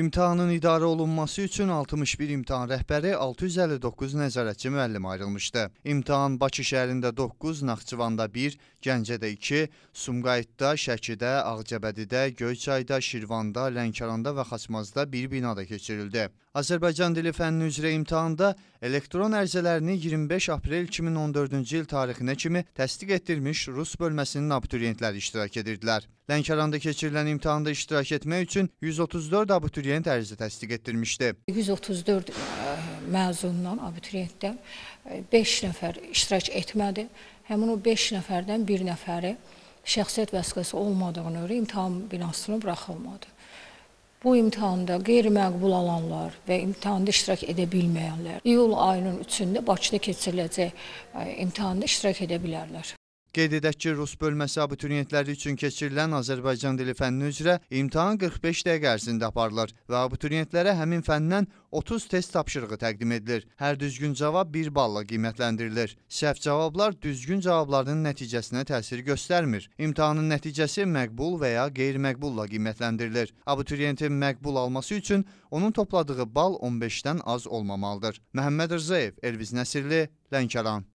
İmtahanın idarə olunması üçün 61 imtahan rəhbəri, 659 nəzarətçi müəllim ayrılmışdı. İmtahan Bakı şəhərində 9, Naxçıvanda 1, Gəncədə 2, Sumqayıtda, Şəkidə, Ağcəbədidə, Göyçayda, Şirvanda, Lənkəranda və Xaçmazda bir binada keçirildi. Azərbaycan dili fənni üzrə imtahanda elektron ərizələrini 25 aprel 2014-cü il tarixinə kimi təsdiq etdirmiş rus bölməsinin abituriyentləri iştirak edirdilər. Lənkəranda keçirilən imtahanda iştirak etmək üçün 134 abituriyent müəyyən tərzdə təsdiq etdirmişdi. 134 e, məzundan, abituriyentdən 5 e, nəfər iştirak etmədi. Həmin o 5 nəfərdən 1 nəfəri şəxsiyyət vəsiqəsi olmadığına görə imtahan binasına buraxılmadı. Bu imtahanda qeyri-məqbul alanlar və imtahanda iştirak edə bilməyənlər iyul ayının 3-də Bakıda keçiriləcək e, imtahanda iştirak edə bilərlər. Qeyd edək ki, rus bölməsi abituriyentləri üçün keçirilən Azərbaycan dili fənni üzrə imtahan 45 dəqiqə ərzində aparılır və abituriyentlərə həmin fəndən 30 test tapşırığı təqdim edilir. Hər düzgün cavab 1 balla qiymətləndirilir. Səhv cavablar düzgün cavabların nəticəsinə təsir göstərmir. İmtahanın nəticəsi məqbul və ya qeyri-məqbulla qiymətləndirilir. Abituriyentin məqbul alması üçün onun topladığı bal 15-dən az olmamalıdır. Məhəmməd Rzayev, Elviz Nəsirli, Lənkəran.